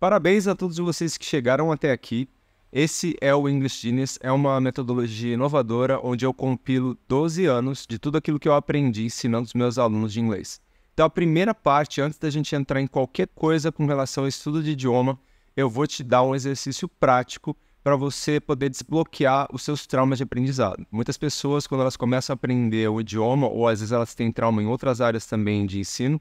Parabéns a todos vocês que chegaram até aqui. Esse é o English Genius, é uma metodologia inovadora onde eu compilo 12 anos de tudo aquilo que eu aprendi ensinando os meus alunos de inglês. Então, a primeira parte, antes da gente entrar em qualquer coisa com relação ao estudo de idioma, eu vou te dar um exercício prático para você poder desbloquear os seus traumas de aprendizado. Muitas pessoas, quando elas começam a aprender o idioma, ou às vezes elas têm trauma em outras áreas também de ensino,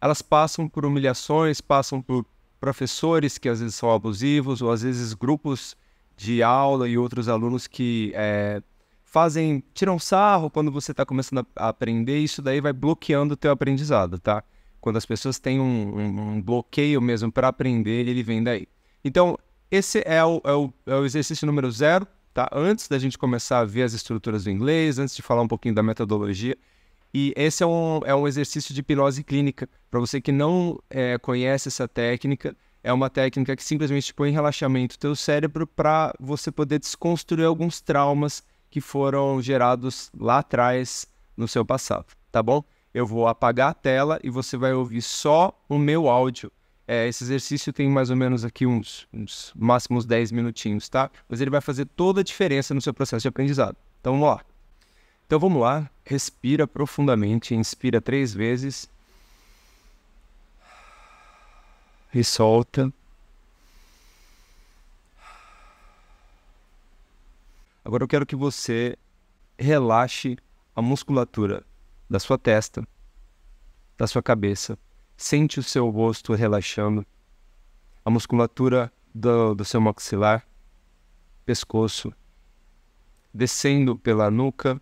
elas passam por humilhações, passam por professores que às vezes são abusivos, ou às vezes grupos de aula e outros alunos que é, fazem, tiram sarro quando você está começando a aprender, isso daí vai bloqueando o teu aprendizado, tá? Quando as pessoas têm um, um, um bloqueio mesmo para aprender, ele vem daí. Então, esse é o, é o, é o exercício número zero, tá? Antes da gente começar a ver as estruturas do inglês, antes de falar um pouquinho da metodologia, e esse é um, é um exercício de hipnose clínica. Para você que não é, conhece essa técnica, é uma técnica que simplesmente põe em relaxamento o teu cérebro para você poder desconstruir alguns traumas que foram gerados lá atrás no seu passado, tá bom? Eu vou apagar a tela e você vai ouvir só o meu áudio. É, esse exercício tem mais ou menos aqui uns, uns máximos 10 minutinhos, tá? Mas ele vai fazer toda a diferença no seu processo de aprendizado. Então vamos lá. Então vamos lá, respira profundamente, inspira três vezes e solta. Agora eu quero que você relaxe a musculatura da sua testa, da sua cabeça. Sente o seu rosto relaxando, a musculatura do, do seu maxilar, pescoço, descendo pela nuca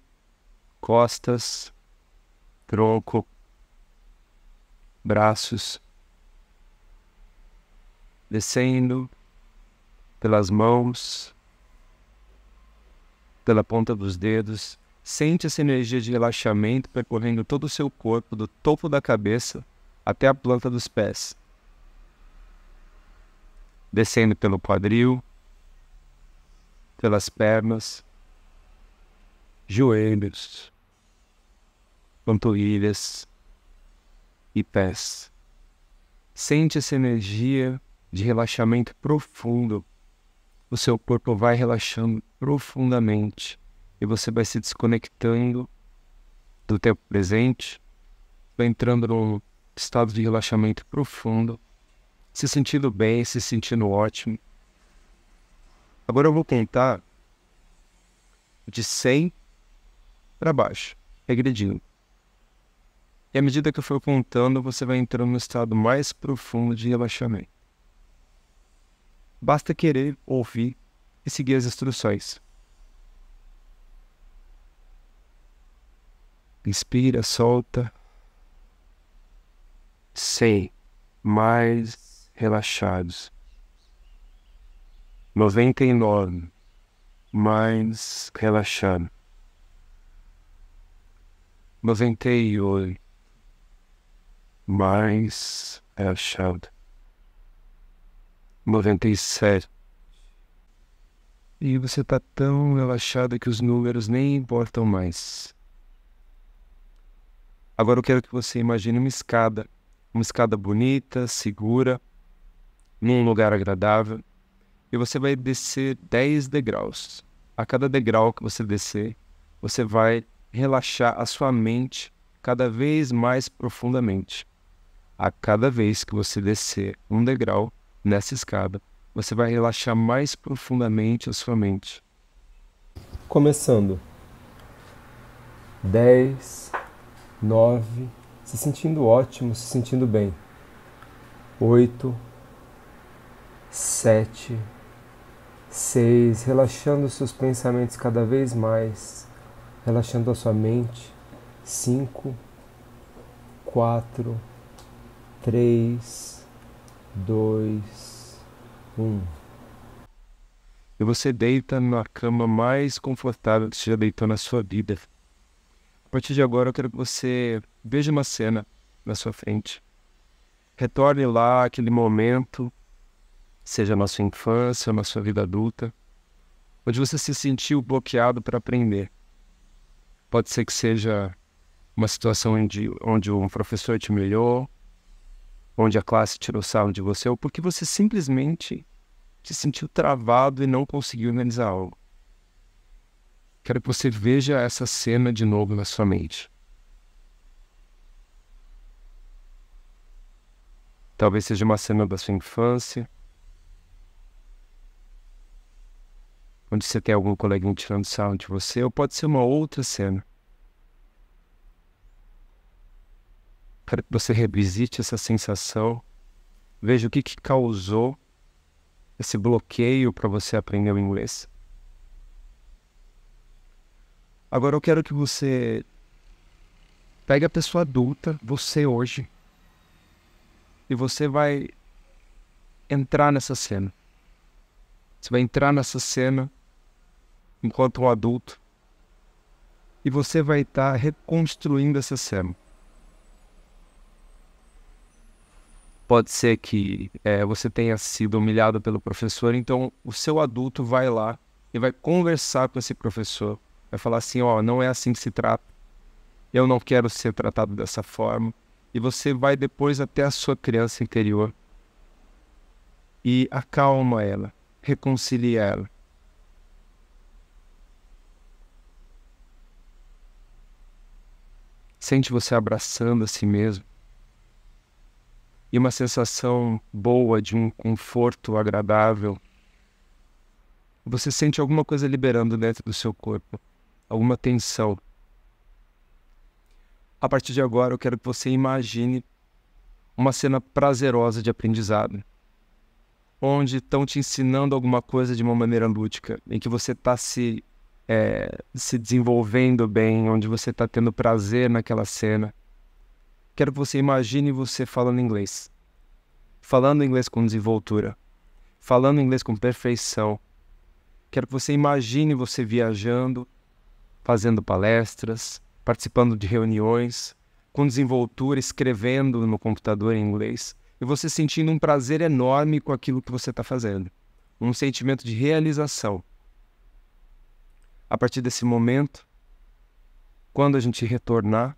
costas, tronco, braços, descendo pelas mãos, pela ponta dos dedos. Sente essa energia de relaxamento percorrendo todo o seu corpo, do topo da cabeça até a planta dos pés. Descendo pelo quadril, pelas pernas, joelhos, panturrilhas e pés. Sente essa energia de relaxamento profundo. O seu corpo vai relaxando profundamente e você vai se desconectando do tempo presente, vai entrando num estado de relaxamento profundo, se sentindo bem, se sentindo ótimo. Agora eu vou tentar de 100 para baixo, regredindo. E à medida que eu for contando, você vai entrando no estado mais profundo de relaxamento. Basta querer ouvir e seguir as instruções. Inspira, solta. Sei, mais relaxados. 99, mais relaxado. 98 mais é achado. 97. E você está tão relaxado que os números nem importam mais. Agora eu quero que você imagine uma escada. Uma escada bonita, segura, num lugar agradável. E você vai descer 10 degraus. A cada degrau que você descer, você vai relaxar a sua mente cada vez mais profundamente. A cada vez que você descer um degrau nessa escada, você vai relaxar mais profundamente a sua mente. Começando. 10, 9, se sentindo ótimo, se sentindo bem. 8, 7, 6, relaxando seus pensamentos cada vez mais, relaxando a sua mente. 5, 4, 3, 2, 1. E você deita na cama mais confortável que você já deitou na sua vida. A partir de agora, eu quero que você veja uma cena na sua frente. Retorne lá aquele momento, seja na sua infância, na sua vida adulta, onde você se sentiu bloqueado para aprender. Pode ser que seja uma situação onde, onde um professor te humilhou, onde a classe tirou sarro de você, ou porque você simplesmente se sentiu travado e não conseguiu realizar algo. Quero que você veja essa cena de novo na sua mente. Talvez seja uma cena da sua infância, onde você tem algum coleguinha tirando sarro de você, ou pode ser uma outra cena. Quero que você revisite essa sensação, veja o que, que causou esse bloqueio para você aprender o inglês. Agora eu quero que você pegue a pessoa adulta, você hoje, e você vai entrar nessa cena. Você vai entrar nessa cena enquanto um adulto e você vai estar tá reconstruindo essa cena. Pode ser que é, você tenha sido humilhado pelo professor, então o seu adulto vai lá e vai conversar com esse professor. Vai falar assim: ó, oh, não é assim que se trata, eu não quero ser tratado dessa forma. E você vai depois até a sua criança interior e acalma ela, reconcilia ela. Sente você abraçando a si mesmo e uma sensação boa, de um conforto agradável, você sente alguma coisa liberando dentro do seu corpo, alguma tensão. A partir de agora, eu quero que você imagine uma cena prazerosa de aprendizado, onde estão te ensinando alguma coisa de uma maneira lúdica, em que você está se, é, se desenvolvendo bem, onde você está tendo prazer naquela cena Quero que você imagine você falando inglês. Falando inglês com desenvoltura. Falando inglês com perfeição. Quero que você imagine você viajando, fazendo palestras, participando de reuniões, com desenvoltura, escrevendo no computador em inglês e você sentindo um prazer enorme com aquilo que você está fazendo. Um sentimento de realização. A partir desse momento, quando a gente retornar,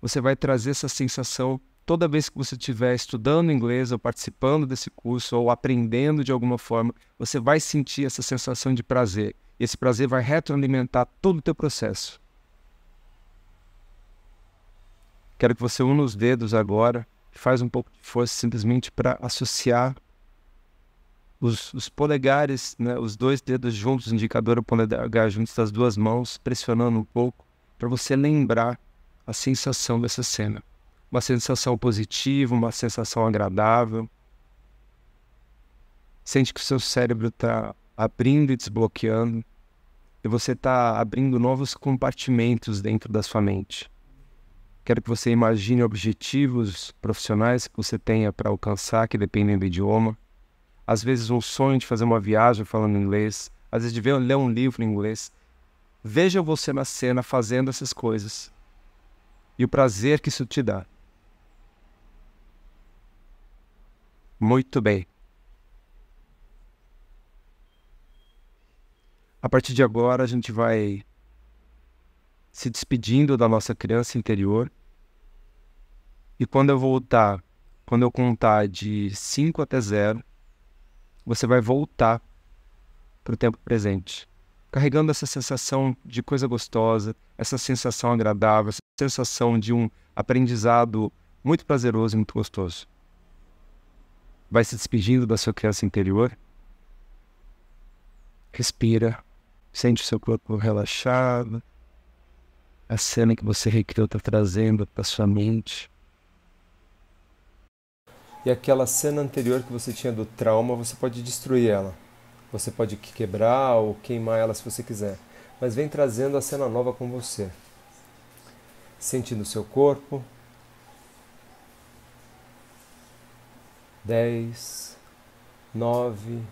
você vai trazer essa sensação toda vez que você estiver estudando inglês ou participando desse curso ou aprendendo de alguma forma, você vai sentir essa sensação de prazer. E esse prazer vai retroalimentar todo o teu processo. Quero que você una os dedos agora, faz um pouco de força simplesmente para associar os, os polegares, né, os dois dedos juntos, indicador e polegar juntos das duas mãos, pressionando um pouco, para você lembrar a sensação dessa cena. Uma sensação positiva, uma sensação agradável. Sente que o seu cérebro está abrindo e desbloqueando, e você está abrindo novos compartimentos dentro da sua mente. Quero que você imagine objetivos profissionais que você tenha para alcançar, que dependem do idioma. Às vezes, um sonho de fazer uma viagem falando inglês, às vezes, de ver, ler um livro em inglês. Veja você na cena fazendo essas coisas e o prazer que isso te dá. Muito bem. A partir de agora, a gente vai se despedindo da nossa criança interior. E quando eu voltar, quando eu contar de 5 até 0, você vai voltar para o tempo presente, carregando essa sensação de coisa gostosa, essa sensação agradável sensação de um aprendizado muito prazeroso e muito gostoso. Vai se despedindo da sua criança interior. Respira. Sente o seu corpo relaxado. A cena que você recriou está trazendo para sua mente. E aquela cena anterior que você tinha do trauma, você pode destruir ela. Você pode quebrar ou queimar ela se você quiser. Mas vem trazendo a cena nova com você sentindo seu corpo. Dez, nove,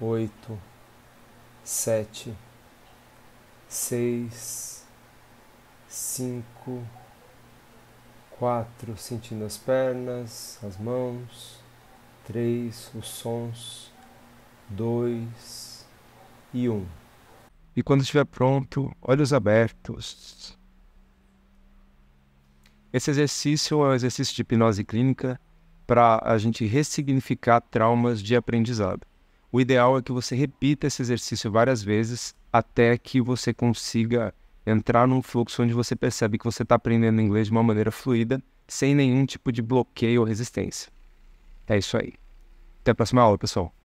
oito, sete, seis, cinco, quatro, sentindo as pernas, as mãos, três, os sons, dois e um. E quando estiver pronto, olhos abertos. Esse exercício é um exercício de hipnose clínica para a gente ressignificar traumas de aprendizado. O ideal é que você repita esse exercício várias vezes até que você consiga entrar num fluxo onde você percebe que você está aprendendo inglês de uma maneira fluida, sem nenhum tipo de bloqueio ou resistência. É isso aí. Até a próxima aula, pessoal.